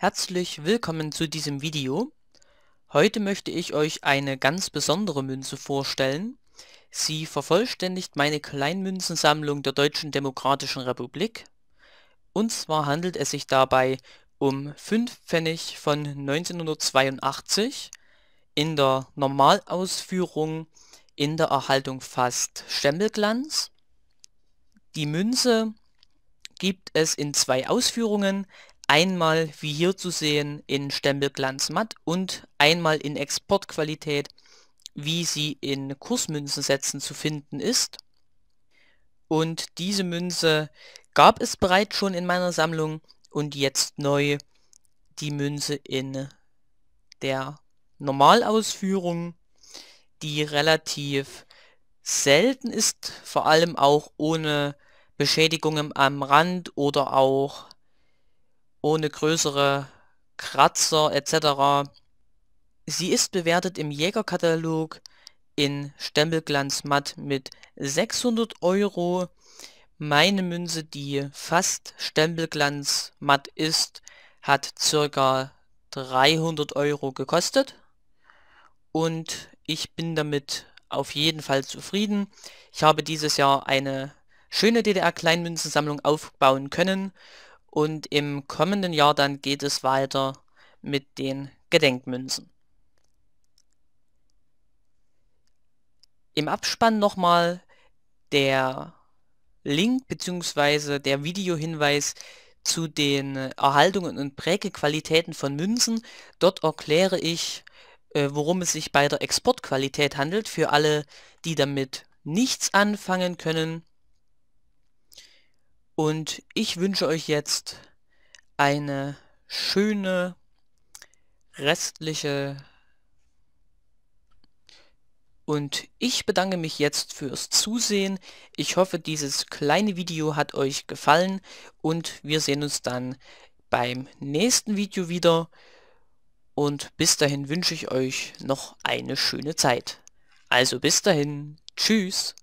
Herzlich willkommen zu diesem Video. Heute möchte ich euch eine ganz besondere Münze vorstellen. Sie vervollständigt meine Kleinmünzensammlung der Deutschen Demokratischen Republik. Und zwar handelt es sich dabei um 5 Pfennig von 1982 in der Normalausführung in der Erhaltung fast Stempelglanz. Die Münze gibt es in zwei Ausführungen, einmal, wie hier zu sehen, in Stempelglanz matt und einmal in Exportqualität, wie sie in Kursmünzensätzen zu finden ist. Und diese Münze gab es bereits schon in meiner Sammlung und jetzt neu die Münze in der Normalausführung, die relativ selten ist, vor allem auch ohne Beschädigungen am Rand oder auch ohne größere Kratzer etc. Sie ist bewertet im Jägerkatalog in Stempelglanz matt mit 600 Euro. Meine Münze, die fast Stempelglanz matt ist, hat ca. 300 Euro gekostet und ich bin damit auf jeden Fall zufrieden. Ich habe dieses Jahr eine schöne DDR-Kleinmünzensammlung aufbauen können und im kommenden Jahr dann geht es weiter mit den Gedenkmünzen. Im Abspann nochmal der Link bzw. der Videohinweis zu den Erhaltungen und Prägequalitäten von Münzen. Dort erkläre ich, äh, worum es sich bei der Exportqualität handelt, für alle, die damit nichts anfangen können. Und ich wünsche euch jetzt eine schöne restliche... Und ich bedanke mich jetzt fürs Zusehen. Ich hoffe, dieses kleine Video hat euch gefallen und wir sehen uns dann beim nächsten Video wieder. Und bis dahin wünsche ich euch noch eine schöne Zeit. Also bis dahin. Tschüss.